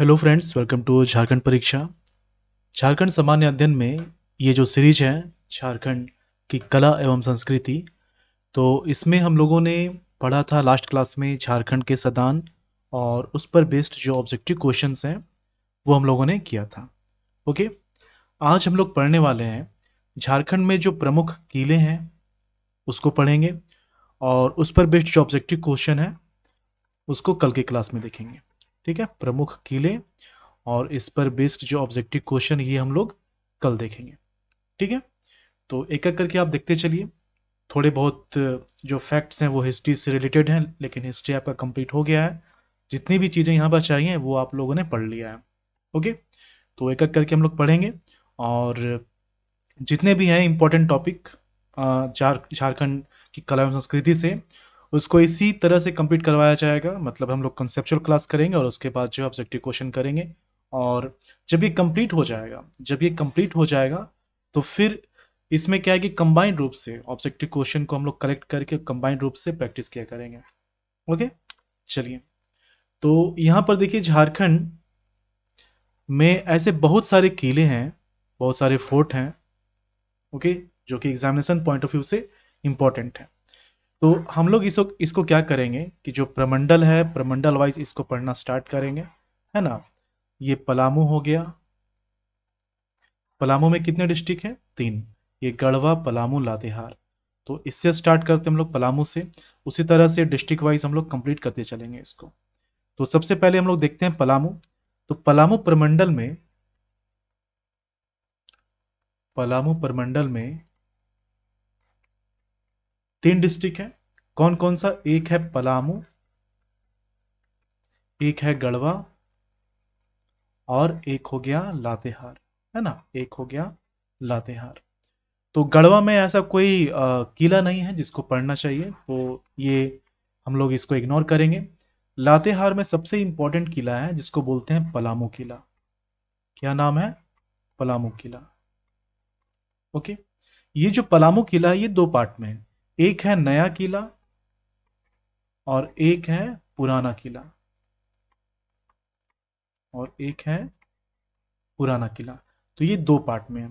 hello friends welcome to Jharkhand परीक्षा झारखंड सामान्य अध्ययन में ये जो सीरीज है झारखंड की कला एवं संस्कृति तो इसमें हम लोगों ने पढ़ा था लास्ट क्लास में झारखंड के सदान और उस पर बेस्ड जो ऑब्जेक्टिव क्वेश्चंस हैं वो हम लोगों ने किया था ओके आज हम लोग पढ़ने वाले हैं झारखंड में जो प्रमुख किले हैं उसको पढ़ेंगे और उस पर बेस्ड जो ऑब्जेक्टिव क्वेश्चन है उसको कल के क्लास में देखेंगे ठीक है प्रमुख किले और इस पर बेस्ड जो ऑब्जेक्टिव क्वेश्चन ये हम लोग कल देखेंगे ठीक है तो एक एक करके आप देखते चलिए थोड़े बहुत जो फैक्ट्स हैं वो हिस्ट्री से रिलेटेड हैं लेकिन हिस्ट्री आपका कंप्लीट हो गया है जितनी भी चीज़ें यहाँ पर चाहिए वो आप लोगों ने पढ़ लिया है ओके तो एक एक करके हम लोग पढ़ेंगे और जितने भी हैं इंपॉर्टेंट टॉपिक झारखंड की कला एवं संस्कृति से उसको इसी तरह से कंप्लीट करवाया जाएगा मतलब हम लोग कंसेप्चुअल क्लास करेंगे और उसके बाद जो ऑब्जेक्टिव क्वेश्चन करेंगे और जब ये कंप्लीट हो जाएगा जब ये कंप्लीट हो जाएगा तो फिर इसमें क्या है कि कंबाइंड रूप से ऑब्जेक्टिव क्वेश्चन को हम लोग कलेक्ट करके कंबाइंड रूप से प्रैक्टिस किया करेंगे ओके चलिए तो यहाँ पर देखिए झारखंड में ऐसे बहुत सारे किले हैं बहुत सारे फोर्ट हैं ओके जो कि एग्जामिनेशन पॉइंट ऑफ व्यू से इंपॉर्टेंट है तो हम लोग इसको इसको क्या करेंगे कि जो प्रमंडल है प्रमंडल वाइज इसको पढ़ना स्टार्ट करेंगे है ना ये पलामू हो गया पलामू में कितने डिस्ट्रिक्ट हैं तीन ये गढ़वा पलामू लातेहार तो इससे स्टार्ट करते हम लोग पलामू से उसी तरह से डिस्ट्रिक्ट वाइज हम लोग कंप्लीट करते चलेंगे इसको तो सबसे पहले हम लोग देखते हैं पलामू तो पलामू प्रमंडल में पलामू प्रमंडल में तीन डिस्ट्रिक्ट है कौन कौन सा एक है पलामू एक है गढ़वा और एक हो गया लातेहार है ना एक हो गया लातेहार तो गढ़वा में ऐसा कोई आ, किला नहीं है जिसको पढ़ना चाहिए तो ये हम लोग इसको इग्नोर करेंगे लातेहार में सबसे इंपॉर्टेंट किला है जिसको बोलते हैं पलामू किला क्या नाम है पलामू किला ओके ये जो पलामू किला है ये दो पार्ट में है एक है नया किला और एक है पुराना किला और एक है पुराना किला तो ये दो पार्ट में है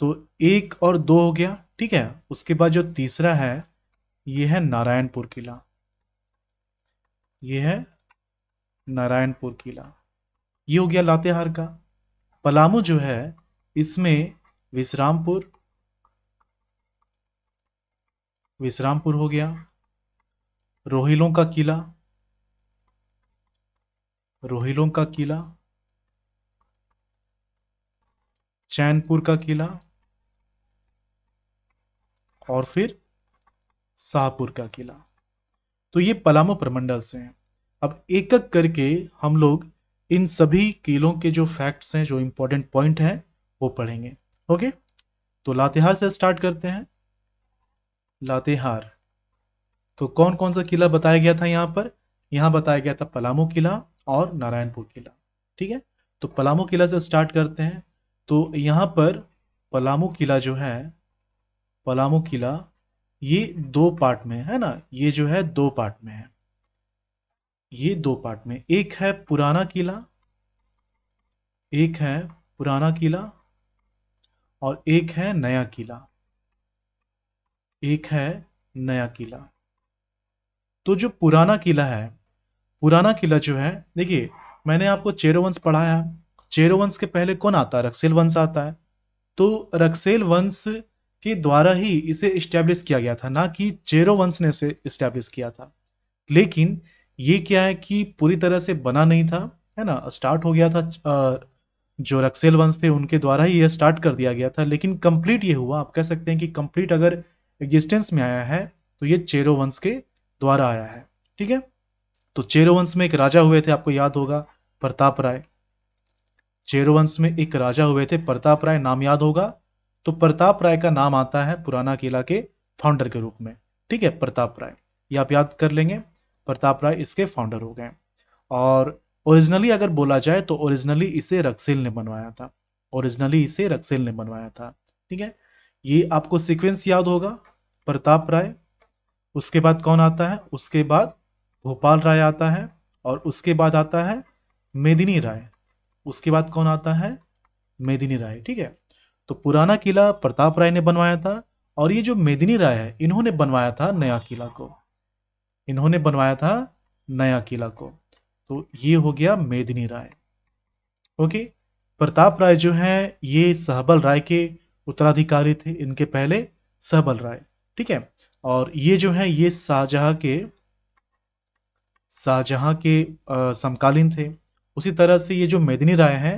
तो एक और दो हो गया ठीक है उसके बाद जो तीसरा है ये है नारायणपुर किला ये है नारायणपुर किला ये हो गया लातेहार का पलामू जो है इसमें विश्रामपुर विश्रामपुर हो गया रोहिलों का किला रोहिलों का किला चैनपुर का किला और फिर शाहपुर का किला तो ये पलामू प्रमंडल से हैं अब एक एक करके हम लोग इन सभी किलों के जो फैक्ट्स हैं जो इंपॉर्टेंट पॉइंट हैं वो पढ़ेंगे ओके तो लातेहार से स्टार्ट करते हैं लातेहार तो कौन कौन सा किला बताया गया था यहाँ पर यहाँ बताया गया था पलामू किला और नारायणपुर किला ठीक है तो पलामू किला से स्टार्ट करते हैं तो यहाँ पर पलामू किला जो है पलामू किला ये दो पार्ट में है ना ये जो है दो पार्ट में है ये दो पार्ट में एक है पुराना किला एक है पुराना किला और एक है नया किला एक है नया किला तो जो पुराना किला है पुराना किला जो है देखिए मैंने आपको चेरोवंश पढ़ाया चेरोवंश के पहले कौन आता है रक्सेल वंश आता है तो रक्सेल वंश के द्वारा ही इसे इस्टेब्लिश किया गया था ना कि चेरो वंश ने इसे इस्टेब्लिश किया था लेकिन ये क्या है कि पूरी तरह से बना नहीं था है ना स्टार्ट हो गया था जो रक्सेल वंश थे उनके द्वारा ही यह स्टार्ट कर दिया गया था लेकिन कंप्लीट ये हुआ आप कह सकते हैं कि कंप्लीट अगर एग्जिस्टेंस में आया है तो ये चेरो वंश के द्वारा आया है ठीक है तो चेरो वंश में एक राजा हुए थे आपको याद होगा प्रताप राय चेरो वंश में एक राजा हुए थे प्रताप राय नाम याद होगा तो प्रताप राय का नाम आता है पुराना किला के फाउंडर के रूप में ठीक है प्रताप राय ये आप याद कर लेंगे प्रताप राय इसके फाउंडर हो गए और ओरिजिनली अगर बोला जाए तो ओरिजिनली इसे रक्सेल ने बनवाया था ओरिजिनली इसे रक्सेल ने बनवाया था ठीक है ये आपको सीक्वेंस याद होगा प्रताप राय उसके बाद कौन आता है उसके बाद भोपाल राय आता है और उसके बाद आता है मेदिनी राय उसके बाद कौन आता है मेदिनी राय ठीक है तो पुराना किला प्रताप राय ने बनवाया था और ये जो मेदिनी राय है इन्होंने बनवाया था नया किला को इन्होंने बनवाया था नया किला को तो ये हो गया मेदिनी राय ओके प्रताप राय जो है ये सहबल राय के उत्तराधिकारी थे इनके पहले सहबल राय ठीक है और ये जो है ये शाहजहां के शाहजहां के समकालीन थे उसी तरह से ये जो मेदिनी राय हैं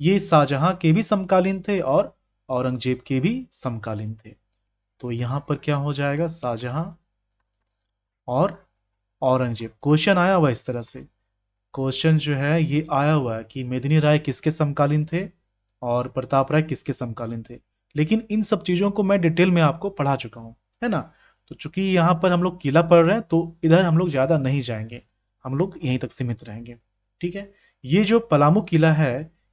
ये शाहजहां के भी समकालीन थे और औरंगजेब के भी समकालीन थे तो यहां पर क्या हो जाएगा शाहजहां और औरंगजेब क्वेश्चन आया हुआ इस तरह से क्वेश्चन जो है ये आया हुआ है कि मेदिनी राय किसके समकालीन थे और प्रताप राय किसके समकालीन थे लेकिन इन सब चीजों को मैं डिटेल में आपको पढ़ा चुका हूं है ना तो चूंकि यहाँ पर हम लोग किला पढ़ रहे हैं तो इधर हम लोग ज्यादा नहीं जाएंगे हम लोग यहीं तक सीमित रहेंगे ठीक है ये जो पलामू किला है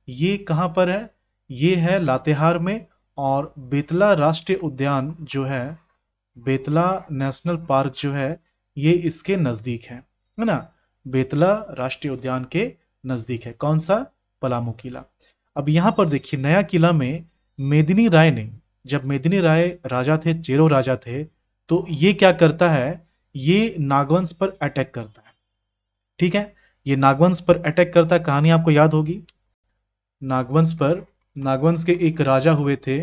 ये कहाँ पर है ये है लातेहार में और बेतला राष्ट्रीय उद्यान जो है बेतला नेशनल पार्क जो है ये इसके नजदीक है है ना बेतला राष्ट्रीय उद्यान के नजदीक है कौन सा पलामू किला अब यहाँ पर देखिए नया किला में मेदिनी राय ने जब मेदिनी राय राजा थे चेरो राजा थे तो ये क्या करता है ये नागवंश पर अटैक करता है ठीक है ये नागवंश पर अटैक करता है कहानी आपको याद होगी नागवंश पर नागवंश के एक राजा हुए थे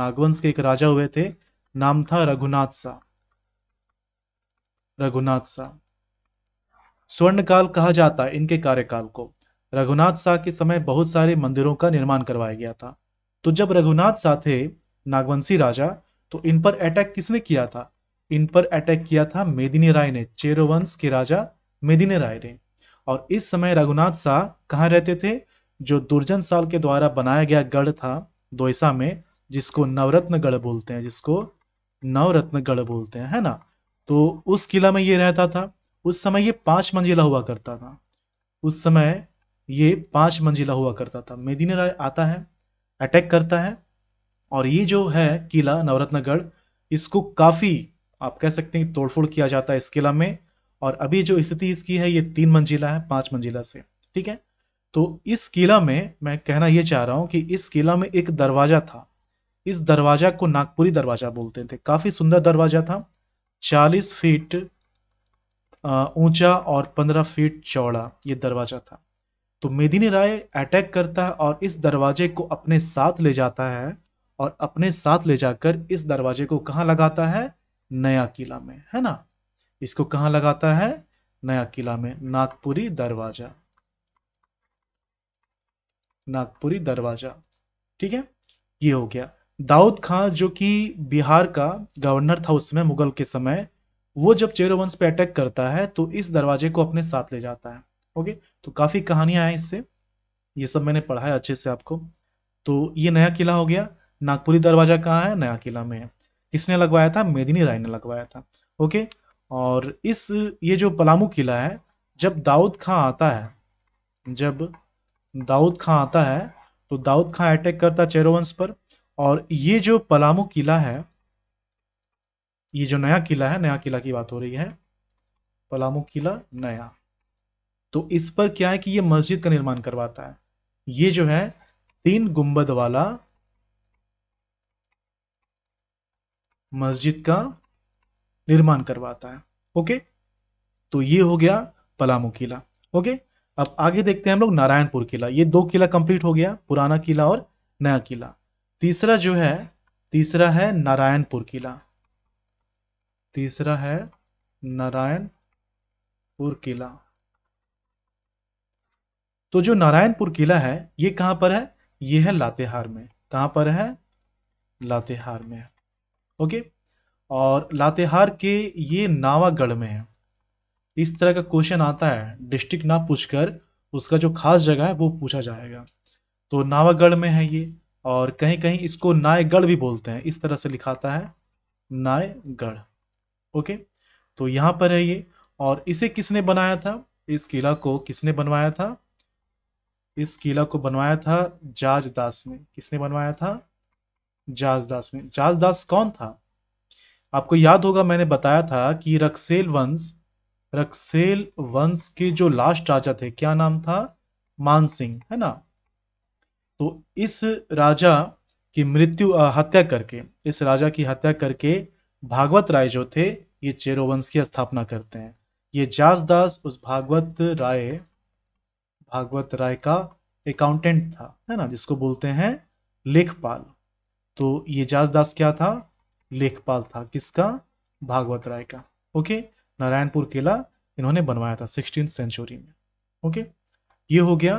नागवंश के एक राजा हुए थे नाम था रघुनाथ सा रघुनाथ स्वर्ण काल कहा जाता है इनके कार्यकाल को रघुनाथ शाह के समय बहुत सारे मंदिरों का निर्माण करवाया गया था तो जब रघुनाथ शाह थे नागवंशी राजा तो इन पर अटैक किसने किया था इन पर अटैक किया था मेदिनी राय ने चेरोवंश के राजा मेदिनी राय ने और इस समय रघुनाथ शाह कहाँ रहते थे जो दुर्जन साल के द्वारा बनाया गया गढ़ था दोसा में जिसको नवरत्न गढ़ बोलते हैं जिसको नवरत्न गढ़ बोलते हैं है ना तो उस किला में ये रहता था उस समय ये पांच मंजिला हुआ करता था उस समय ये पांच मंजिला हुआ करता था मेदिनी राय आता है अटैक करता है और ये जो है किला नवरत्नगढ़ इसको काफ़ी आप कह सकते हैं तोड़फोड़ किया जाता है इस किला में और अभी जो स्थिति इसकी है ये तीन मंजिला है पांच मंजिला से ठीक है तो इस किला में मैं कहना यह चाह रहा हूं कि इस किला में एक दरवाज़ा था इस दरवाज़ा को नागपुरी दरवाज़ा बोलते थे काफ़ी सुंदर दरवाज़ा था चालीस फीट ऊंचा और पंद्रह फीट चौड़ा ये दरवाज़ा था तो मेदिनी राय अटैक करता है और इस दरवाजे को अपने साथ ले जाता है और अपने साथ ले जाकर इस दरवाजे को कहा लगाता है नया किला में है ना इसको कहां लगाता है नया किला में नागपुरी दरवाजा नागपुरी दरवाजा ठीक है ये हो गया दाऊद खान जो कि बिहार का गवर्नर था उस समय मुगल के समय वो जब चेरोवंश पे अटैक करता है तो इस दरवाजे को अपने साथ ले जाता है ओके तो काफी कहानियां हैं इससे ये सब मैंने पढ़ा है अच्छे से आपको तो ये नया किला हो गया नागपुरी दरवाजा कहाँ है नया किला में है किसने लगवाया था मेदिनी राय ने लगवाया था ओके और इस ये जो पलामू किला है जब दाऊद खां आता है जब दाऊद खां आता है तो दाऊद खां अटैक करता चेरोवंश पर और ये जो पलामू किला है ये जो नया किला है नया किला की बात हो रही है पलामू किला नया तो इस पर क्या है कि ये मस्जिद का निर्माण करवाता है ये जो है तीन गुंबद वाला मस्जिद का निर्माण करवाता है ओके तो ये हो गया पलामू किला ओके अब आगे देखते हैं हम लोग नारायणपुर किला ये दो किला कंप्लीट हो गया पुराना किला और नया किला तीसरा जो है तीसरा है नारायणपुर किला तीसरा है नारायणपुर किला तो जो नारायणपुर किला है ये कहां पर है ये है लातेहार में कहां पर है लातेहार में ओके और लातेहार के ये नावागढ़ में है इस तरह का क्वेश्चन आता है डिस्ट्रिक्ट ना पूछकर उसका जो खास जगह है वो पूछा जाएगा तो नावागढ़ में है ये और कहीं कहीं इसको नायगढ़ भी बोलते हैं इस तरह से लिखाता है नायगढ़ ओके तो यहां पर है ये और इसे किसने बनाया था इस किला को किसने बनवाया था इस किला को बनवाया था जाजदास ने किसने बनवाया था जाजदास ने जाजदास कौन था आपको याद होगा मैंने बताया था कि रक्सेल वंश रक्सेल वंश के जो लास्ट राजा थे क्या नाम था मान सिंह है ना तो इस राजा की मृत्यु हत्या करके इस राजा की हत्या करके भागवत राय जो थे ये चेरो वंश की स्थापना करते हैं ये जासदास उस भागवत राय भागवत राय का अकाउंटेंट था है ना जिसको बोलते हैं लेखपाल तो ये जासदास क्या था लेखपाल था किसका भागवत राय का ओके नारायणपुर किला इन्होंने बनवाया था सिक्सटीन सेंचुरी में ओके ये हो गया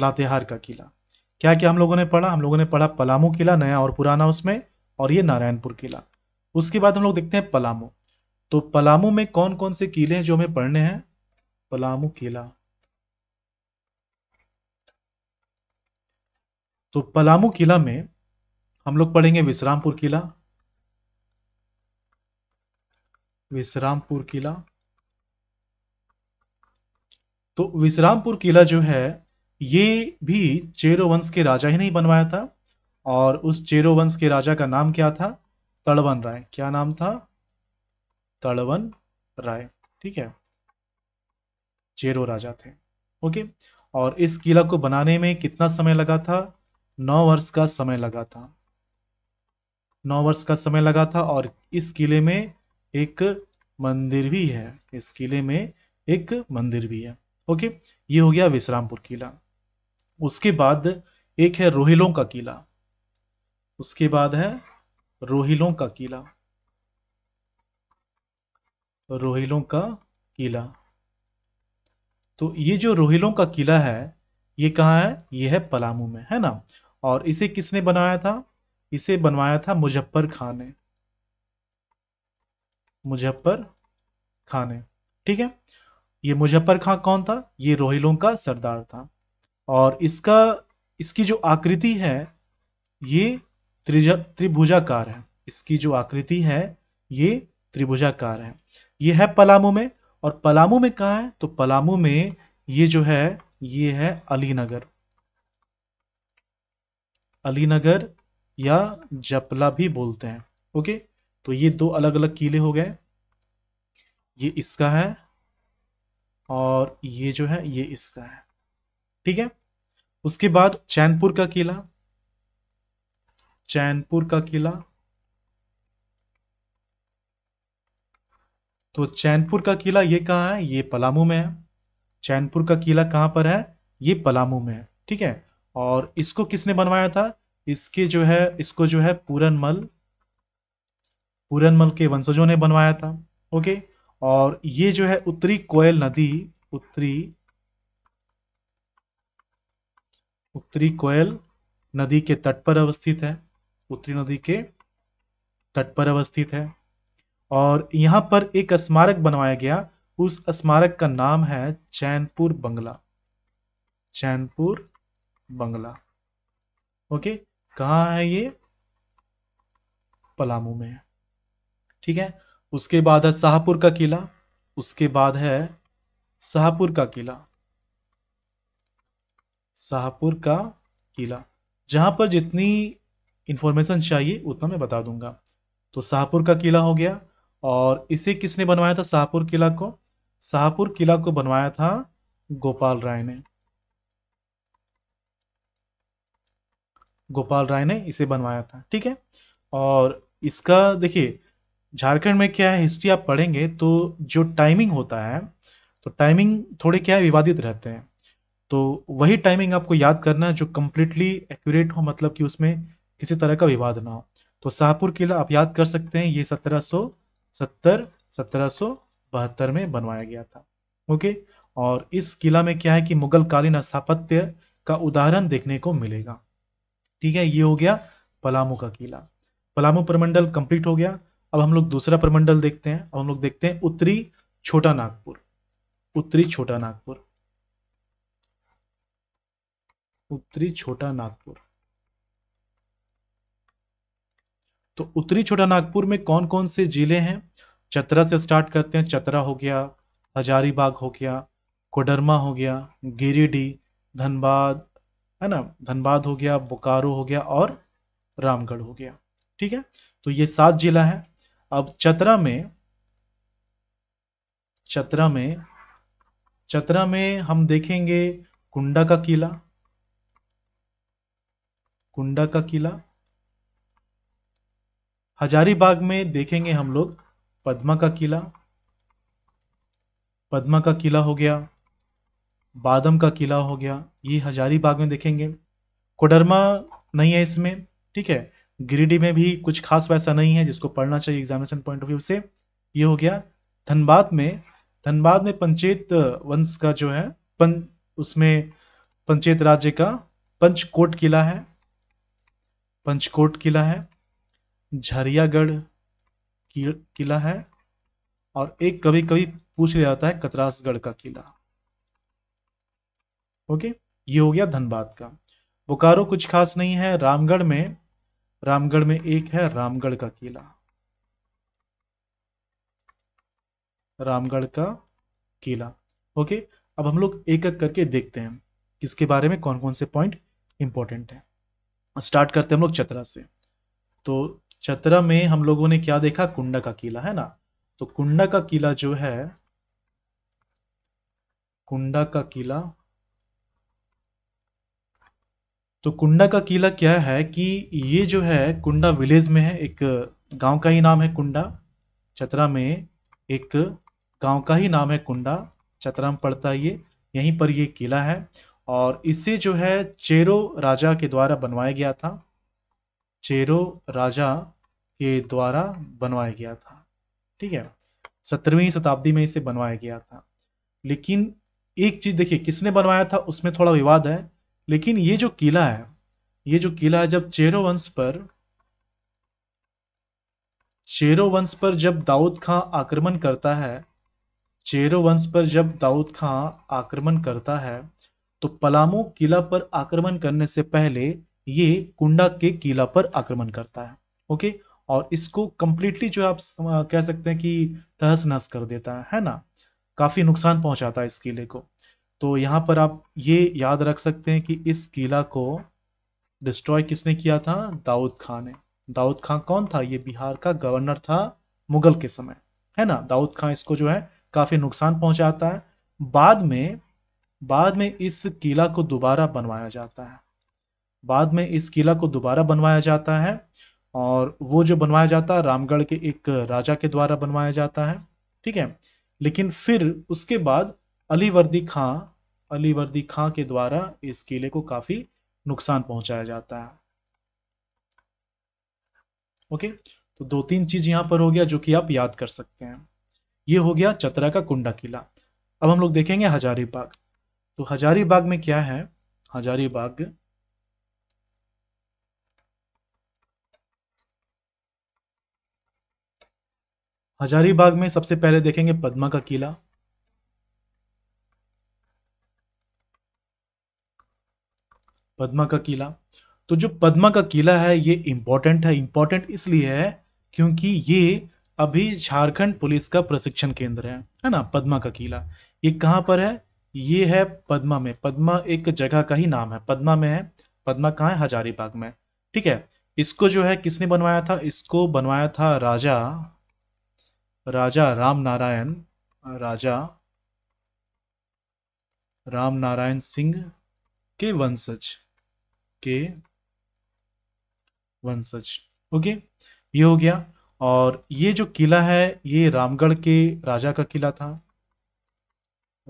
लातेहार का किला क्या क्या हम लोगों ने पढ़ा हम लोगों ने पढ़ा पलामू किला नया और पुराना उसमें और ये नारायणपुर किला उसके बाद हम लोग देखते हैं पलामू तो पलामू में कौन कौन से किले हैं जो हमें पढ़ने हैं पलामू किला तो पलामू किला में हम लोग पढ़ेंगे विश्रामपुर किला विश्रामपुर किला तो विश्रामपुर किला जो है ये भी चेरो वंश के राजा ही नहीं बनवाया था और उस चेरो वंश के राजा का नाम क्या था तड़वन राय क्या नाम था तड़वन राय ठीक है चेरो राजा थे ओके और इस किला को बनाने में कितना समय लगा था नौ वर्ष का समय लगा था नौ वर्ष का समय लगा था और इस किले में एक मंदिर भी है इस किले में एक मंदिर भी है ओके ये हो गया विश्रामपुर किला उसके बाद एक है रोहिलों का किला उसके बाद है रोहिलों का किला रोहिलों का किला तो ये जो रोहिलों का किला है ये कहाँ है ये है पलामू में है ना और इसे किसने बनाया था इसे बनवाया था मुजफ्फर खान ने मुजफ्फर खान ने ठीक है ये मुजफ्फर खान कौन था ये रोहिलों का सरदार था और इसका इसकी जो आकृति है ये त्रिभुजाकार है इसकी जो आकृति है ये त्रिभुजाकार है ये है पलामू में और पलामू में कहा है तो पलामू में ये जो है ये है अलीनगर अलीनगर या जपला भी बोलते हैं ओके तो ये दो अलग अलग किले हो गए ये इसका है और ये जो है ये इसका है ठीक है उसके बाद चैनपुर का किला चैनपुर का किला तो चैनपुर का किला ये कहाँ है ये पलामू में है चैनपुर का किला कहां पर है ये पलामू में है ठीक है और इसको किसने बनवाया था इसके जो है इसको जो है पूरनमल पूरनमल के वंशजों ने बनवाया था ओके और ये जो है उत्तरी कोयल नदी उत्तरी उत्तरी कोयल नदी के तट पर अवस्थित है उत्तरी नदी के तट पर अवस्थित है और यहां पर एक स्मारक बनवाया गया उस स्मारक का नाम है चैनपुर बंगला चैनपुर बंगला ओके कहाँ है ये पलामू में ठीक है उसके बाद है शाहपुर का किला उसके बाद है शाहपुर का किला शाहपुर का किला जहां पर जितनी इंफॉर्मेशन चाहिए उतना मैं बता दूंगा तो शाहपुर का किला हो गया और इसे किसने बनवाया था शाहपुर किला को शाहपुर किला को बनवाया था गोपाल राय ने गोपाल राय ने इसे बनवाया था ठीक है और इसका देखिए झारखंड में क्या है हिस्ट्री आप पढ़ेंगे तो जो टाइमिंग होता है तो टाइमिंग थोड़े क्या है विवादित रहते हैं तो वही टाइमिंग आपको याद करना है जो कम्प्लीटली एक्यूरेट हो मतलब कि उसमें किसी तरह का विवाद ना हो तो शाहपुर किला आप याद कर सकते हैं ये सत्रह सो सत्तर सत्रह सो बहत्तर में बनवाया गया था ओके और इस किला में क्या है कि मुगल कालीन स्थापत्य का उदाहरण देखने को मिलेगा ठीक है ये हो गया पलामू का किला पलामू प्रमंडल कंप्लीट हो गया अब हम लोग दूसरा प्रमंडल देखते हैं अब हम लोग देखते हैं उत्तरी छोटा नागपुर उत्तरी छोटा नागपुर उत्तरी छोटा नागपुर तो उत्तरी छोटा नागपुर में कौन कौन से जिले हैं चतरा से स्टार्ट करते हैं चतरा हो गया हजारीबाग हो गया कोडरमा हो गया गिरिडीह धनबाद है ना धनबाद हो गया बोकारो हो गया और रामगढ़ हो गया ठीक है तो ये सात जिला है अब चतरा में चतरा में चतरा में हम देखेंगे कुंडा का किला कुंडा का किला हजारीबाग में देखेंगे हम लोग पद्मा का किला पद्मा का किला हो गया बादम का किला हो गया ये हजारीबाग में देखेंगे कोडरमा नहीं है इसमें ठीक है गिरिडीह में भी कुछ खास वैसा नहीं है जिसको पढ़ना चाहिए एग्जामिनेशन पॉइंट ऑफ व्यू से ये हो गया धनबाद में धनबाद में पंचेत वंश का जो है पं उसमें पंचेत राज्य का पंचकोट किला है पंचकोट किला है झरियागढ़ किला है और एक कभी कभी पूछ लिया जाता है कतरासगढ़ का किला ओके ये हो गया धनबाद का बोकारो कुछ खास नहीं है रामगढ़ में रामगढ़ में एक है रामगढ़ का किला रामगढ़ का किला ओके अब हम लोग एक एक करके देखते हैं किसके बारे में कौन कौन से पॉइंट इंपॉर्टेंट है स्टार्ट करते हैं हम लोग चतरा से तो चतरा में हम लोगों ने क्या देखा कुंडा का किला है ना तो कुंडा का किला जो है कुंडा का किला तो कुंडा का किला क्या है कि ये जो है कुंडा विलेज में है एक गांव का ही नाम है कुंडा चतरा में एक गांव का ही नाम है कुंडा चतरा में पड़ता है ये यहीं पर ये किला है और इसे जो है चेरो राजा के द्वारा बनवाया गया था चेरो राजा के द्वारा बनवाया गया था ठीक है सत्रहवीं शताब्दी में इसे बनवाया गया था लेकिन एक चीज देखिए किसने बनवाया था उसमें थोड़ा विवाद है लेकिन ये जो किला है ये जो किला है जब चेरो वंश पर चेरो वंश पर जब दाऊद खां आक्रमण करता है चेरो वंश पर जब दाऊद खां आक्रमण करता है तो पलामू किला पर आक्रमण करने से पहले ये कुंडा के किला पर आक्रमण करता है ओके और इसको कंप्लीटली जो आप कह सकते हैं कि तहस नहस कर देता है है ना काफी नुकसान पहुंचाता है इस किले को तो यहाँ पर आप ये याद रख सकते हैं कि इस किला को डिस्ट्रॉय किसने किया था दाऊद खां ने दाऊद खां कौन था ये बिहार का गवर्नर था मुगल के समय है ना दाऊद खां इसको जो है काफी नुकसान पहुंचाता है बाद में बाद में इस किला को दोबारा बनवाया जाता है बाद में इस किला को दोबारा बनवाया जाता है और वो जो बनवाया जाता है रामगढ़ के एक राजा के द्वारा बनवाया जाता है ठीक है लेकिन फिर उसके बाद अलीवर्दी खां अली वर्दी खां के द्वारा इस किले को काफी नुकसान पहुंचाया जाता है ओके तो दो तीन चीज यहां पर हो गया जो कि आप याद कर सकते हैं ये हो गया चतरा का कुंडा किला अब हम लोग देखेंगे हजारीबाग तो हजारीबाग में क्या है हजारीबाग हजारीबाग में सबसे पहले देखेंगे पद्मा का किला पद्मा का किला तो जो पद्मा का किला है ये इंपॉर्टेंट है इंपॉर्टेंट इसलिए है क्योंकि ये अभी झारखंड पुलिस का प्रशिक्षण केंद्र है है ना पद्मा का किला ये कहाँ पर है ये है पद्मा में पद्मा एक जगह का ही नाम है पद्मा में है पद्मा कहाँ है हजारीबाग में ठीक है इसको जो है किसने बनवाया था इसको बनवाया था राजा राजा राम नारायण राजा राम नारायण सिंह के वंशज के वंशज ओके ये हो गया और ये जो किला है ये रामगढ़ के राजा का किला था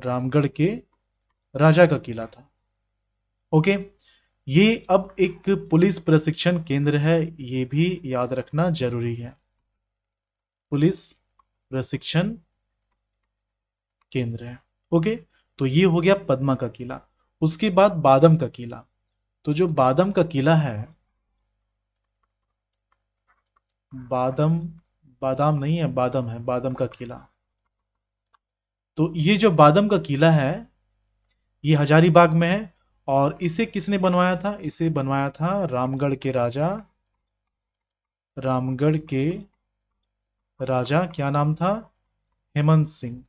रामगढ़ के राजा का किला था ओके ये अब एक पुलिस प्रशिक्षण केंद्र है ये भी याद रखना जरूरी है पुलिस प्रशिक्षण केंद्र है ओके तो ये हो गया पद्मा का किला उसके बाद बादम का किला तो जो बादम का किला है बादम बादाम नहीं है बादम है बादम का किला तो ये जो बादम का किला है ये हजारीबाग में है और इसे किसने बनवाया था इसे बनवाया था रामगढ़ के राजा रामगढ़ के राजा क्या नाम था हेमंत सिंह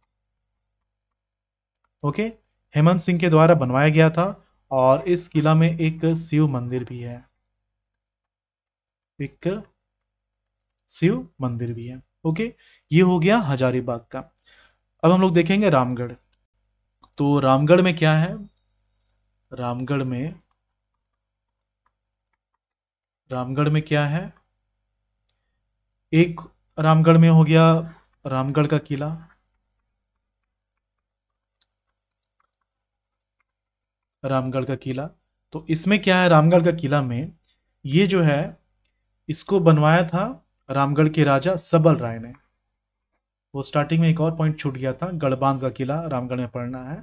ओके हेमंत सिंह के द्वारा बनवाया गया था और इस किला में एक शिव मंदिर भी है एक शिव मंदिर भी है ओके ये हो गया हजारीबाग का अब हम लोग देखेंगे रामगढ़ तो रामगढ़ में क्या है रामगढ़ में रामगढ़ में क्या है एक रामगढ़ में हो गया रामगढ़ का किला रामगढ़ का किला तो इसमें क्या है रामगढ़ का किला में ये जो है इसको बनवाया था रामगढ़ के राजा सबल राय ने वो स्टार्टिंग में एक और पॉइंट छूट गया था गढ़बांध का किला रामगढ़ में पड़ना है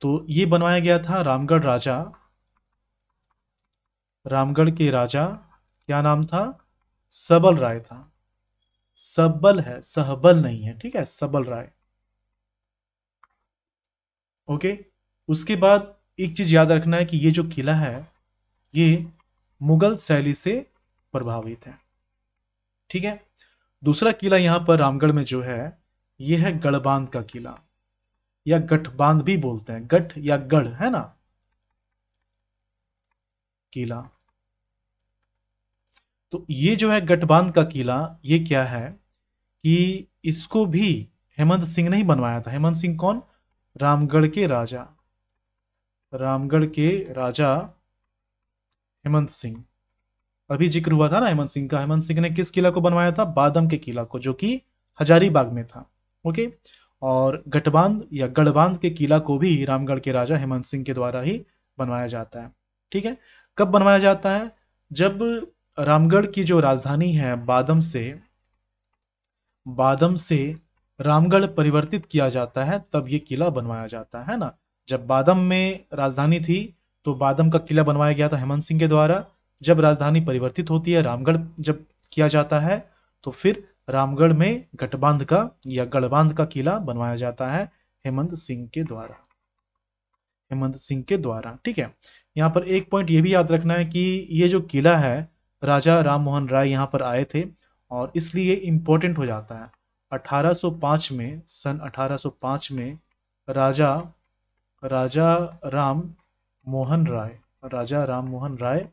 तो ये बनवाया गया था रामगढ़ राजा रामगढ़ के राजा क्या नाम था सबल राय था सबल है सहबल नहीं है ठीक है सबल राय ओके उसके बाद एक चीज याद रखना है कि ये जो किला है ये मुगल शैली से प्रभावित है ठीक है दूसरा किला यहां पर रामगढ़ में जो है ये है गढ़बांध का किला या गठबांध भी बोलते हैं गठ या गढ़ है ना किला तो ये जो है गठबांध का किला ये क्या है कि इसको भी हेमंत सिंह नहीं बनवाया था हेमंत सिंह कौन रामगढ़ के राजा रामगढ़ के राजा हेमंत सिंह अभी जिक्र हुआ था ना हेमंत सिंह का हेमंत सिंह ने किस किला को बनवाया था बादम के किला को जो कि हजारीबाग में था ओके और गठबांध या गढ़बांध के किला को भी रामगढ़ के राजा हेमंत सिंह के द्वारा ही बनवाया जाता है ठीक है कब बनवाया जाता है जब रामगढ़ की जो राजधानी है बादम से बादम से रामगढ़ परिवर्तित किया जाता है तब ये किला बनवाया जाता है ना जब बादम में राजधानी थी तो बादम का किला बनवाया गया था हेमंत सिंह के द्वारा जब राजधानी परिवर्तित होती है रामगढ़ जब किया जाता है तो फिर रामगढ़ में गठबांध का या गढ़बांध का किला बनवाया जाता है हेमंत सिंह के द्वारा हेमंत सिंह के द्वारा ठीक है यहाँ पर एक पॉइंट ये भी याद रखना है कि ये जो किला है राजा राम मोहन राय यहाँ पर आए थे और इसलिए इम्पोर्टेंट हो जाता है 1805 में सन 1805 में राजा राजा राम मोहन राय राजा राम मोहन राय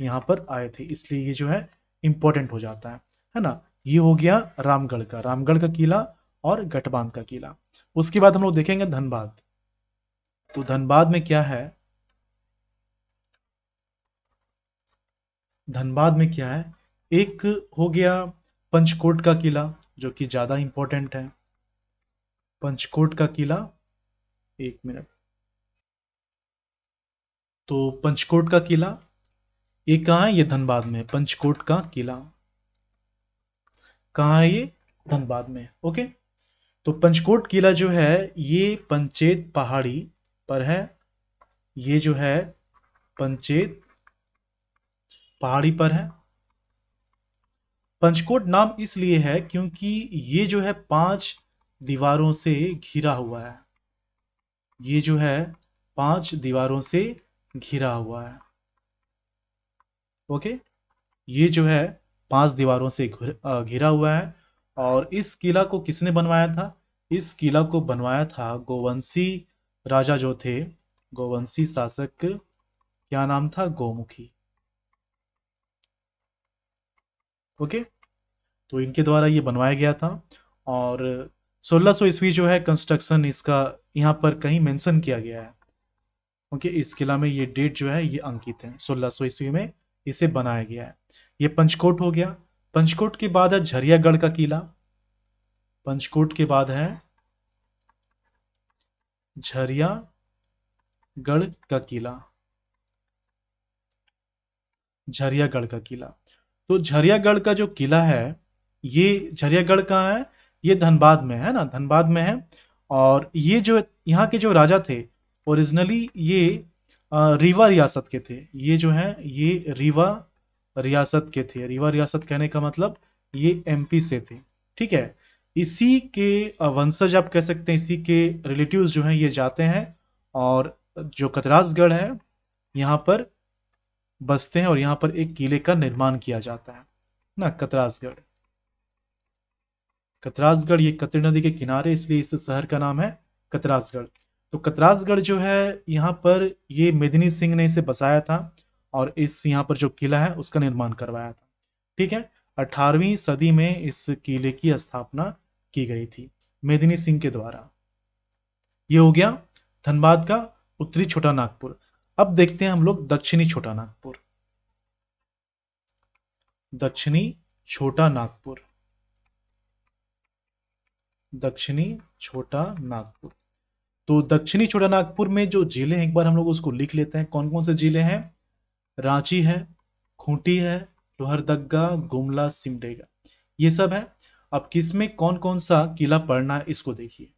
यहाँ पर आए थे इसलिए ये जो है इंपॉर्टेंट हो जाता है है ना ये हो गया रामगढ़ का रामगढ़ का किला और गठबांध का किला उसके बाद हम लोग देखेंगे धनबाद तो धनबाद में क्या है धनबाद में क्या है एक हो गया पंचकोट का किला जो कि ज्यादा इंपॉर्टेंट है पंचकोट का किला एक मिनट तो पंचकोट का किला ये कहाँ है ये धनबाद में पंचकोट का किला कहाँ है ये धनबाद में ओके तो पंचकोट किला जो है ये पंचेत पहाड़ी पर है ये जो है पंचेत पहाड़ी पर है पंचकोट नाम इसलिए है क्योंकि ये जो है पांच दीवारों से घिरा हुआ है ये जो है पांच दीवारों से घिरा हुआ है ओके ये जो है पांच दीवारों से घिरा हुआ है और इस किला को किसने बनवाया था इस किला को बनवाया था गोवंशी राजा जो थे गोवंशी शासक क्या नाम था गोमुखी ओके तो इनके द्वारा ये बनवाया गया था और 1600 ईस्वी जो है कंस्ट्रक्शन इसका यहां पर कहीं मेंशन किया गया है ओके इस किला में ये डेट जो है ये अंकित है सोलह सौ ईस्वी में इसे बनाया गया है ये पंचकोट हो गया पंचकोट के बाद है झरियागढ़ का किला पंचकोट के बाद है झरियागढ़ का किला झरियागढ़ का किला तो झरियागढ़ का जो किला है ये झरियागढ़ का है ये धनबाद में है ना धनबाद में है और ये जो यहाँ के जो राजा थे ओरिजिनली ये रीवा रियासत के थे ये जो है ये रीवा रियासत के थे रीवा रियासत कहने का मतलब ये एमपी से थे ठीक है इसी के वंशज आप कह सकते हैं इसी के रिलेटिव्स जो हैं ये जाते हैं और जो कतराजगढ़ है यहाँ पर बसते हैं और यहाँ पर एक किले का निर्माण किया जाता है ना कतराजगढ़ कतराजगढ़ ये कतरी नदी के किनारे इसलिए इस शहर का नाम है कतराजगढ़ तो कतरासगढ़ जो है यहाँ पर ये मेदिनी सिंह ने इसे बसाया था और इस यहाँ पर जो किला है उसका निर्माण करवाया था ठीक है अठारहवीं सदी में इस किले की स्थापना की गई थी मेदिनी सिंह के द्वारा ये हो गया धनबाद का उत्तरी छोटा नागपुर अब देखते हैं हम लोग दक्षिणी छोटा नागपुर दक्षिणी छोटा नागपुर दक्षिणी छोटा नागपुर तो दक्षिणी छोटा नागपुर में जो जिले हैं एक बार हम लोग उसको लिख लेते हैं कौन कौन से जिले हैं रांची है खूंटी है लोहरदगा गुमला सिमडेगा ये सब है अब किसमें कौन कौन सा किला पड़ना है इसको देखिए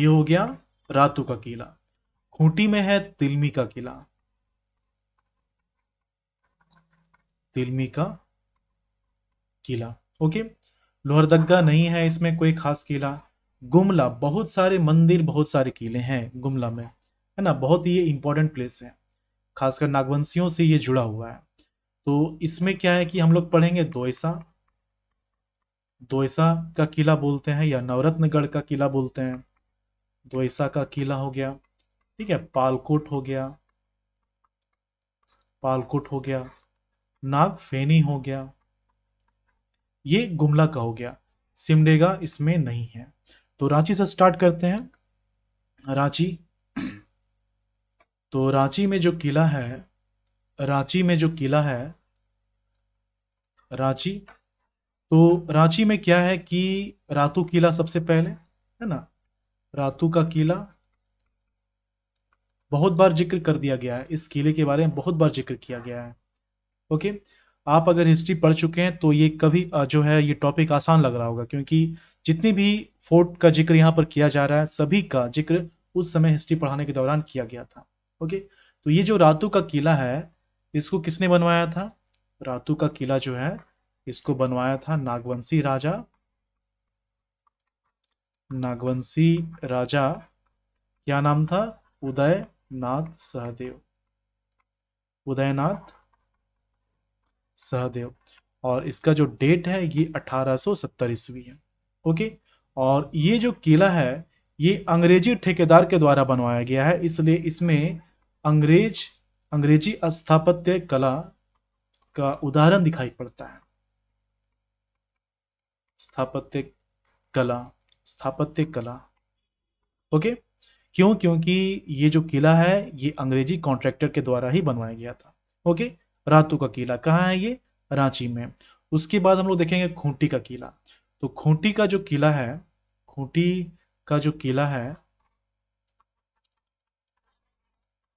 ये हो गया रातू का किला खूंटी में है तिलमी का किला तिलमी का किला ओके लोहरदगा नहीं है इसमें कोई खास किला गुमला बहुत सारे मंदिर बहुत सारे किले हैं गुमला में है ना बहुत ही इंपॉर्टेंट प्लेस है खासकर नागवंशियों से ये जुड़ा हुआ है तो इसमें क्या है कि हम लोग पढ़ेंगे दोसा दोसा का किला बोलते हैं या नवरत्नगढ़ का किला बोलते हैं दोसा का किला हो गया ठीक है पालकोट हो गया पालकोट हो गया नागफेनी हो गया ये गुमला का हो गया सिमडेगा इसमें नहीं है तो रांची से स्टार्ट करते हैं रांची तो रांची में जो किला है रांची में जो किला है रांची तो रांची में क्या है कि रातू किला सबसे पहले है ना रातू का किला बहुत बार जिक्र कर दिया गया है इस किले के बारे में बहुत बार जिक्र किया गया है ओके आप अगर हिस्ट्री पढ़ चुके हैं तो ये कभी जो है ये टॉपिक आसान लग रहा होगा क्योंकि जितनी भी फोर्ट का जिक्र यहाँ पर किया जा रहा है सभी का जिक्र उस समय हिस्ट्री पढ़ाने के दौरान किया गया था ओके तो ये जो रातू का किला है इसको किसने बनवाया था रातू का किला जो है इसको बनवाया था नागवंशी राजा नागवंशी राजा क्या नाम था उदयनाथ सहदेव उदयनाथ सहदेव और इसका जो डेट है ये 1870 ईस्वी है ओके और ये जो किला है ये अंग्रेजी ठेकेदार के द्वारा बनवाया गया है इसलिए इसमें अंग्रेज अंग्रेजी स्थापत्य कला का उदाहरण दिखाई पड़ता है स्थापत्य कला स्थापत्य कला ओके क्यों क्योंकि ये जो किला है ये अंग्रेजी कॉन्ट्रैक्टर के द्वारा ही बनवाया गया था ओके रातू का किला कहाँ है ये रांची में उसके बाद हम लोग देखेंगे खूंटी का किला तो खूंटी का जो किला है खूंटी का जो किला है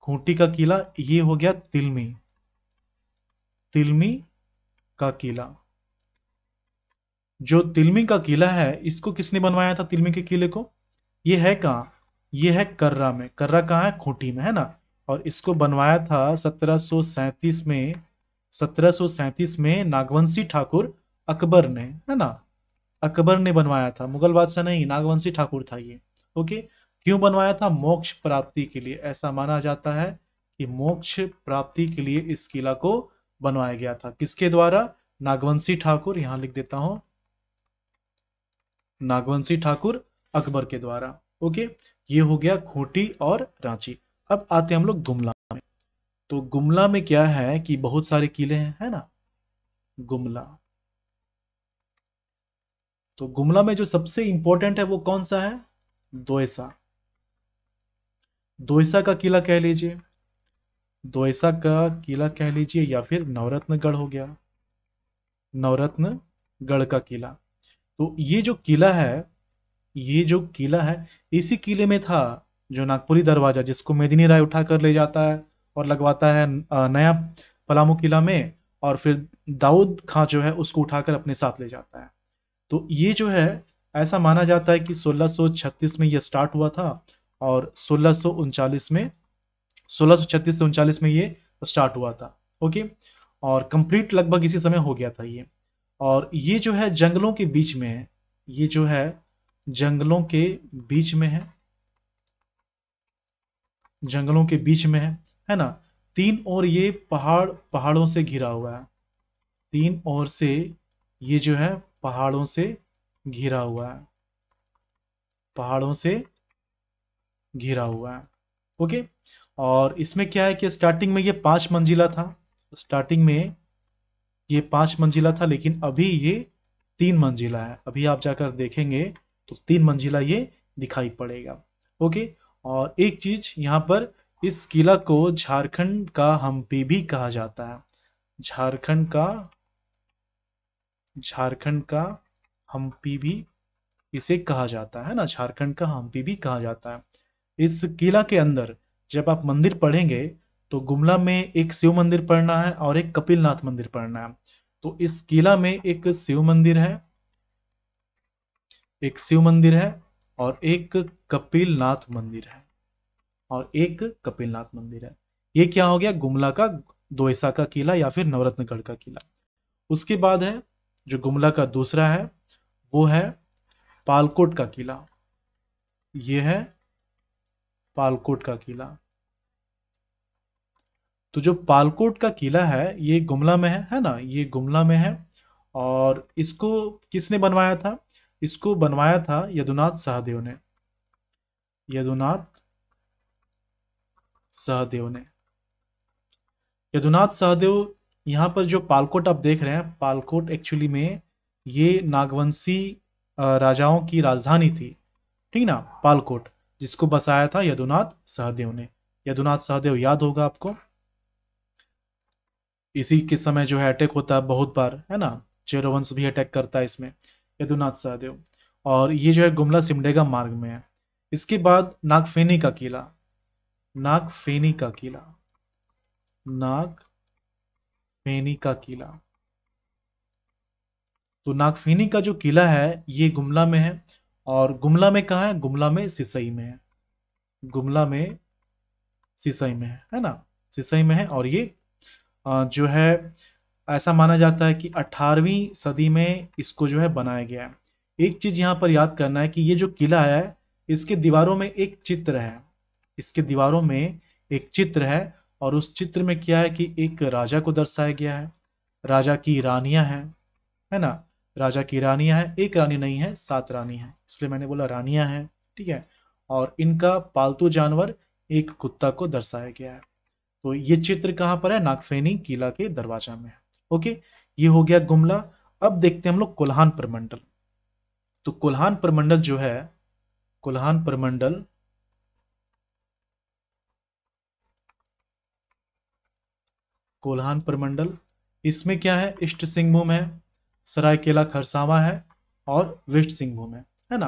खूंटी का किला ये हो गया तिलमी तिलमी का किला जो तिलमी का किला है इसको किसने बनवाया था तिलमी के किले को ये है कहा ये है कर्रा में कर्रा कहाँ है खूंटी में है ना और इसको बनवाया था 1737 में 1737 में नागवंशी ठाकुर अकबर ने है ना अकबर ने बनवाया था मुगल बादशाह नहीं नागवंशी ठाकुर था ये ओके क्यों बनवाया था मोक्ष प्राप्ति के लिए ऐसा माना जाता है कि मोक्ष प्राप्ति के लिए इस किला को बनवाया गया था किसके द्वारा नागवंशी ठाकुर यहां लिख देता हूं नागवंशी ठाकुर अकबर के द्वारा ओके ये हो गया खूंटी और रांची अब आते हैं हम लोग गुमला में तो गुमला में क्या है कि बहुत सारे किले हैं है ना गुमला तो गुमला में जो सबसे इंपॉर्टेंट है वो कौन सा है दोयसा दोयसा का किला कह लीजिए दोयसा का किला कह लीजिए या फिर नवरत्नगढ़ हो गया नवरत्नगढ़ का किला तो ये जो किला है ये जो किला है इसी किले में था जो नागपुरी दरवाजा जिसको मेदिनी राय उठा कर ले जाता है और लगवाता है नया पलामू किला में और फिर दाऊद खां जो है उसको उठाकर अपने साथ ले जाता है तो ये जो है ऐसा माना जाता है कि 1636 में ये स्टार्ट हुआ था और सोलह में सोलह से उनचालीस में ये स्टार्ट हुआ था ओके और कंप्लीट लगभग इसी समय हो गया था ये और ये जो है जंगलों के बीच में है ये जो है जंगलों के बीच में है जंगलों के बीच में है है ना तीन और ये पहाड़ पहाड़ों से घिरा हुआ है तीन और से ये जो है पहाड़ों से घिरा हुआ है पहाड़ों से घिरा हुआ है ओके और इसमें क्या है कि स्टार्टिंग में ये पांच मंजिला था स्टार्टिंग में ये पांच मंजिला था लेकिन अभी ये तीन मंजिला है अभी आप जाकर देखेंगे तो तीन मंजिला ये दिखाई पड़ेगा ओके और एक चीज यहाँ पर इस किला को झारखंड का हम्पी भी कहा जाता है झारखंड का झारखंड का हम्पी भी इसे कहा जाता है ना झारखंड का हम्पी भी कहा जाता है इस किला के अंदर जब आप मंदिर पढ़ेंगे तो गुमला में एक शिव मंदिर पढ़ना है और एक कपिलनाथ मंदिर पढ़ना है तो इस किला में एक शिव मंदिर है एक शिव मंदिर है और एक कपिलनाथ मंदिर है और एक कपिलनाथ मंदिर है ये क्या हो गया गुमला का दोयसा का किला या फिर नवरत्नगढ़ का किला उसके बाद है जो गुमला का दूसरा है वो है पालकोट का किला ये है पालकोट का किला तो जो पालकोट का किला है ये गुमला में है है ना ये गुमला में है और इसको किसने बनवाया था इसको बनवाया था यदुनाथ सहदेव ने यदुनाथ सहदेव ने यदुनाथ सहदेव यहाँ पर जो पालकोट आप देख रहे हैं पालकोट एक्चुअली में ये नागवंशी राजाओं की राजधानी थी ठीक ना पालकोट जिसको बसाया था यदुनाथ सहदेव ने यदुनाथ सहदेव याद होगा आपको इसी के समय जो है अटैक होता है बहुत बार है ना चेरोवंश भी अटैक करता है इसमें यदुनाथ सहदेव और ये जो है गुमला सिमडेगा मार्ग में है इसके बाद नागफेनी का किला नागफेनी का किला नागफेनी का किला तो नागफेनी का जो किला है ये गुमला में है और गुमला में कहा है गुमला में सिसई में है गुमला में सिसई में है है ना सिसई में है और ये जो है ऐसा माना जाता है कि 18वीं सदी में इसको जो है बनाया गया है एक चीज यहाँ पर याद करना है कि ये जो किला है इसके दीवारों में एक चित्र है इसके दीवारों में एक चित्र है और उस चित्र में क्या है कि एक राजा को दर्शाया गया है राजा की रानियां हैं है ना राजा की रानियां हैं एक रानी नहीं है सात रानी है इसलिए मैंने बोला रानियां हैं ठीक है और इनका पालतू जानवर एक कुत्ता को दर्शाया गया है तो ये चित्र कहाँ पर है नागफेनी किला के दरवाजा में है ओके ये हो गया गुमला अब देखते हैं हम लोग कोल्हान प्रमंडल तो कोल्हान प्रमंडल जो है कोल्हान प्रमंडल कोल्हान प्रमंडल इसमें क्या है ईस्ट सिंहभूम है सरायकेला खरसावा है और वेस्ट सिंहभूम है है ना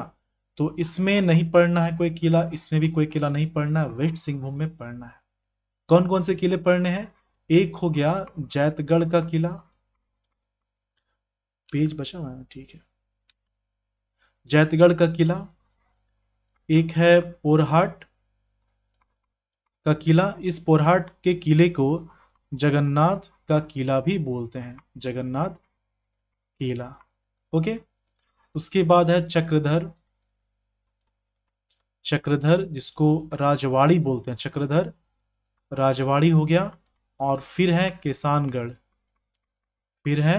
तो इसमें नहीं पढ़ना है कोई किला इसमें भी कोई किला नहीं पढ़ना है वेस्ट सिंहभूम में पढ़ना है कौन कौन से किले पढ़ने हैं एक हो गया जैतगढ़ का किला पेज बचा हुआ है ठीक है जैतगढ़ का किला एक है पोरहाट का किला इस पोरहाट के किले को जगन्नाथ का किला भी बोलते हैं जगन्नाथ किला ओके उसके बाद है चक्रधर चक्रधर जिसको राजवाड़ी बोलते हैं चक्रधर राजवाड़ी हो गया और फिर है किसानगढ़ फिर है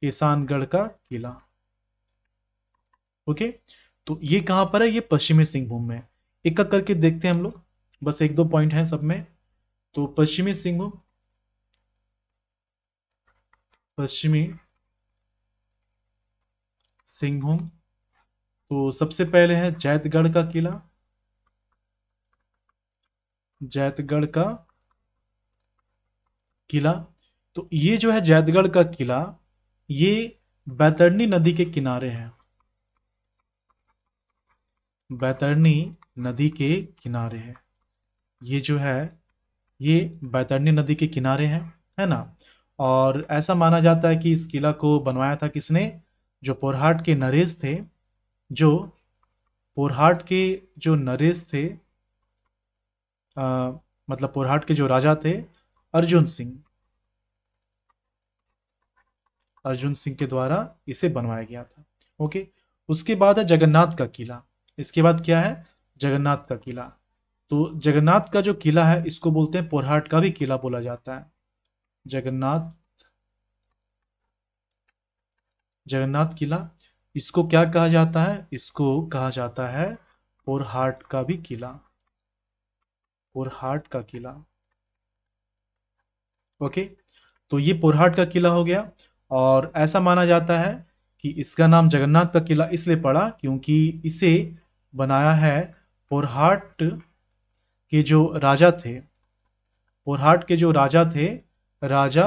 किसानगढ़ का किला ओके तो ये कहां पर है ये पश्चिमी सिंहभूम में एक एक करके देखते हैं हम लोग बस एक दो पॉइंट है सब में तो पश्चिमी सिंहभूम पश्चिमी सिंहभूम तो सबसे पहले है जैतगढ़ का किला जैतगढ़ का किला तो ये जो है जैदगढ़ का किला ये बैतरनी नदी के किनारे है बैतरनी नदी के किनारे है ये जो है ये बैतरनी नदी के किनारे है है ना और ऐसा माना जाता है कि इस किला को बनवाया था किसने जो पोरहाट के नरेश थे जो पोरहाट के जो नरेश थे आ, मतलब पोरहाट के जो राजा थे अर्जुन सिंह अर्जुन सिंह के द्वारा इसे बनवाया गया था ओके उसके बाद है जगन्नाथ का किला इसके बाद क्या है जगन्नाथ का किला तो जगन्नाथ का जो किला है इसको बोलते हैं पोरहाट का भी किला बोला जाता है जगन्नाथ जगन्नाथ किला इसको क्या कहा जाता है इसको कहा जाता है पोरहाट का भी किला पोरहाट का किला ओके तो ये पुरहाट का किला हो गया और ऐसा माना जाता है कि इसका नाम जगन्नाथ का किला इसलिए पड़ा क्योंकि इसे बनाया है पुरहाट के जो राजा थे पुरहाट के जो राजा थे राजा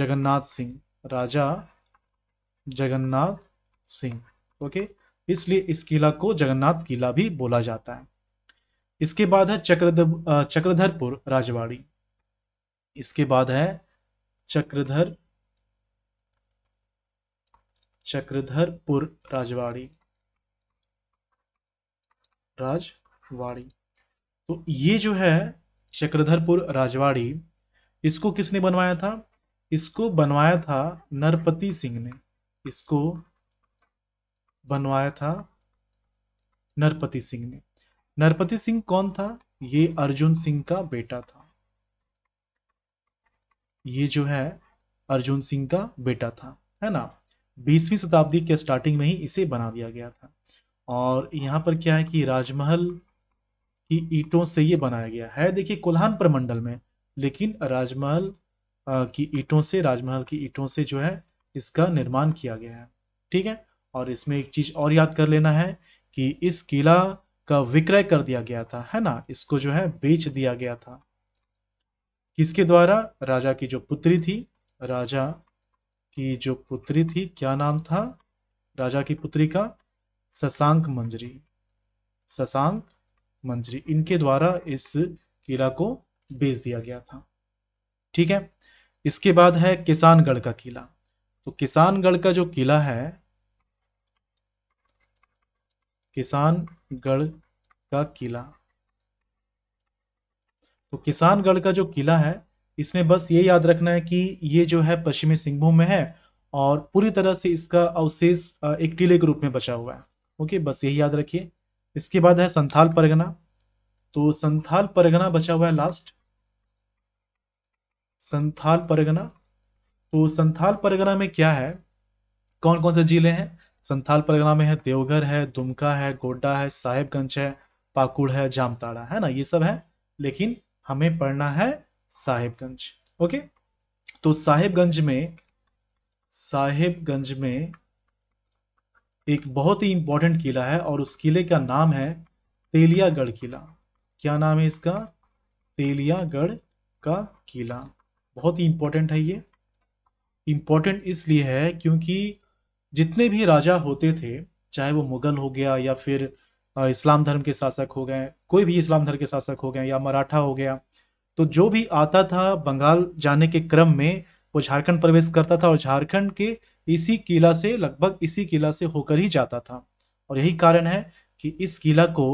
जगन्नाथ सिंह राजा जगन्नाथ सिंह ओके इसलिए इस किला को जगन्नाथ किला भी बोला जाता है इसके बाद है चक्रधरपुर राजवाड़ी इसके बाद है चक्रधर चक्रधरपुर राजवाड़ी राजवाड़ी तो ये जो है चक्रधरपुर राजवाड़ी इसको किसने बनवाया था इसको बनवाया था नरपति सिंह ने इसको बनवाया था नरपति सिंह ने नरपति सिंह कौन था ये अर्जुन सिंह का बेटा था ये जो है अर्जुन सिंह का बेटा था है ना बीसवीं शताब्दी के स्टार्टिंग में ही इसे बना दिया गया था और यहाँ पर क्या है कि राजमहल की ईटों से ये बनाया गया है देखिए कोल्हान प्रमंडल में लेकिन राजमहल की ईटों से राजमहल की ईटों से जो है इसका निर्माण किया गया है ठीक है और इसमें एक चीज और याद कर लेना है कि इस किला का विक्रय कर दिया गया था है ना इसको जो है बेच दिया गया था किसके द्वारा राजा की जो पुत्री थी राजा की जो पुत्री थी क्या नाम था राजा की पुत्री का ससांक मंजरी ससांक मंजरी इनके द्वारा इस किला को बेच दिया गया था ठीक है इसके बाद है किसानगढ़ का किला तो किसानगढ़ का जो किला है किसानगढ़ का किला तो किसानगढ़ का जो किला है इसमें बस ये याद रखना है कि ये जो है पश्चिमी सिंहभूम में है और पूरी तरह से इसका अवशेष एक किले के रूप में बचा हुआ है ओके बस यही याद रखिए इसके बाद है संथाल परगना तो संथाल परगना बचा हुआ है लास्ट संथाल परगना तो संथाल परगना में क्या है कौन कौन से जिले हैं संथाल परगना में है देवघर है दुमका है गोड्डा है साहेबगंज है पाकुड़ है जामताड़ा है ना ये सब है लेकिन हमें पढ़ना है साहिबगंज ओके तो साहिबगंज में साहिबगंज में एक बहुत ही इंपॉर्टेंट किला है और उस किले का नाम है तेलियागढ़ किला क्या नाम है इसका तेलियागढ़ का किला बहुत ही इंपॉर्टेंट है ये इंपॉर्टेंट इसलिए है क्योंकि जितने भी राजा होते थे चाहे वो मुगल हो गया या फिर इस्लाम धर्म के शासक हो गए कोई भी इस्लाम धर्म के शासक हो गए या मराठा हो गया तो जो भी आता था बंगाल जाने के क्रम में वो झारखंड प्रवेश करता था और झारखंड के इसी किला से लगभग इसी किला से होकर ही जाता था और यही कारण है कि इस किला को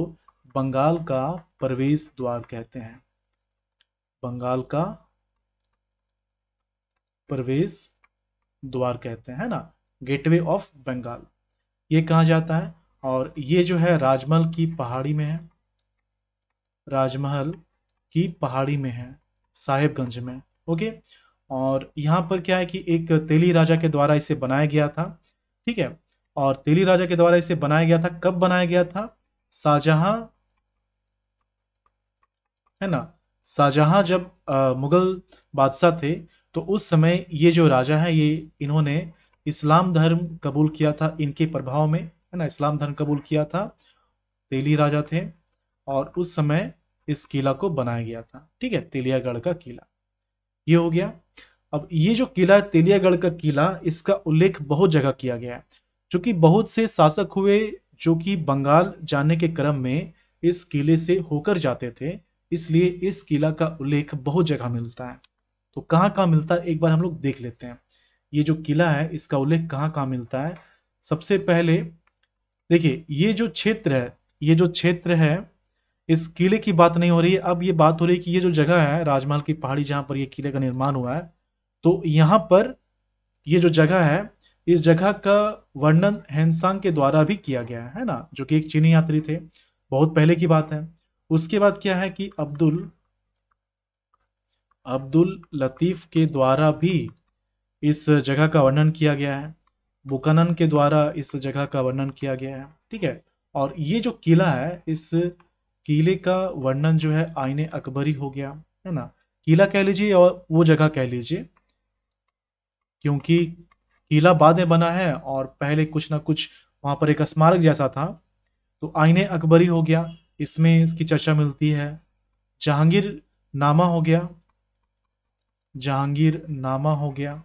बंगाल का प्रवेश द्वार कहते हैं बंगाल का प्रवेश द्वार कहते हैं ना गेटवे ऑफ बंगाल ये कहा जाता है और ये जो है राजमहल की पहाड़ी में है राजमहल की पहाड़ी में है साहेबगंज में ओके और यहाँ पर क्या है कि एक तेली राजा के द्वारा इसे बनाया गया था ठीक है और तेली राजा के द्वारा इसे बनाया गया था कब बनाया गया था शाहजहां है ना शाहजहां जब आ, मुगल बादशाह थे तो उस समय ये जो राजा है ये इन्होंने इस्लाम धर्म कबूल किया था इनके प्रभाव में है ना इस्लाम धर्म कबूल किया था तेली राजा थे और उस समय इस किला को बनाया गया था ठीक है तेलियागढ़ का किला ये हो गया अब ये जो किला है तेलियागढ़ का किला इसका उल्लेख बहुत जगह किया गया है क्योंकि बहुत से शासक हुए जो कि बंगाल जाने के क्रम में इस किले से होकर जाते थे इसलिए इस किला का उल्लेख बहुत जगह मिलता है तो कहाँ कहाँ मिलता है एक बार हम लोग देख लेते हैं ये जो किला है इसका उल्लेख कहाँ कहाँ मिलता है सबसे पहले देखिए ये जो क्षेत्र है ये जो क्षेत्र है इस किले की बात नहीं हो रही है अब ये बात हो रही है कि ये जो जगह है राजमहल की पहाड़ी जहां पर ये किले का निर्माण हुआ है तो यहां पर ये जो जगह है इस जगह का वर्णन हेनसांग के द्वारा भी किया गया है ना जो कि एक चीनी यात्री थे बहुत पहले की बात है उसके बाद क्या है कि अब्दुल अब्दुल लतीफ के द्वारा भी इस जगह का वर्णन किया गया है बुकानन के द्वारा इस जगह का वर्णन किया गया है ठीक है और ये जो किला है इस किले का वर्णन जो है आईने अकबरी हो गया है ना किला कह लीजिए और वो जगह कह लीजिए क्योंकि किला बाद में बना है और पहले कुछ ना कुछ वहां पर एक स्मारक जैसा था तो आईने अकबरी हो गया इसमें इसकी चर्चा मिलती है जहांगीर नामा हो गया जहांगीर नामा हो गया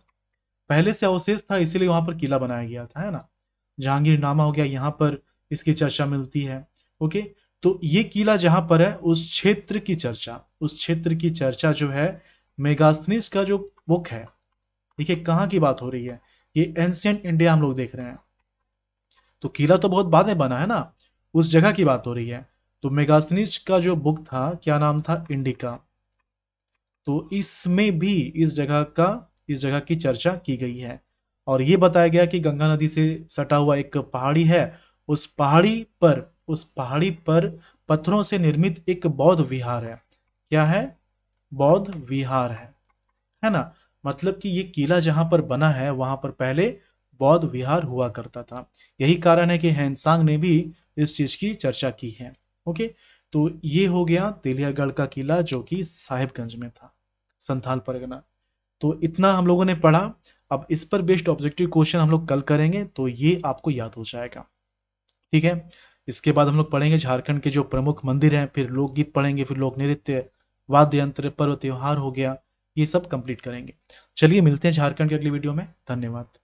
पहले से अवशेष था इसीलिए वहां पर किला बनाया गया था है ना जहांगीर नामा हो गया यहाँ पर इसकी चर्चा मिलती है ओके तो ये किला जहां पर है उस क्षेत्र की चर्चा उस क्षेत्र की चर्चा जो है मेगास्थनीस का जो बुक है देखिए कहाँ की बात हो रही है ये एंशियंट इंडिया हम लोग देख रहे हैं तो किला तो बहुत बाद में बना है ना उस जगह की बात हो रही है तो मेगास्थनीज का जो बुक था क्या नाम था इंडिका तो इसमें भी इस जगह का इस जगह की चर्चा की गई है और ये बताया गया कि गंगा नदी से सटा हुआ एक पहाड़ी है उस पहाड़ी पर उस पहाड़ी पर पत्थरों से निर्मित एक बौद्ध विहार है क्या है बौद्ध विहार है है ना मतलब कि ये किला जहां पर बना है वहां पर पहले बौद्ध विहार हुआ करता था यही कारण है कि हैंसांग ने भी इस चीज की चर्चा की है ओके तो ये हो गया तेलियागढ़ का किला जो कि साहिबगंज में था संथाल परगना तो इतना हम लोगों ने पढ़ा अब इस पर बेस्ड ऑब्जेक्टिव क्वेश्चन हम लोग कल करेंगे तो ये आपको याद हो जाएगा ठीक है इसके बाद हम लोग पढ़ेंगे झारखंड के जो प्रमुख मंदिर हैं फिर लोकगीत पढ़ेंगे फिर लोक नृत्य वाद्य यंत्र पर्व त्योहार हो गया ये सब कंप्लीट करेंगे चलिए मिलते हैं झारखंड के अगली वीडियो में धन्यवाद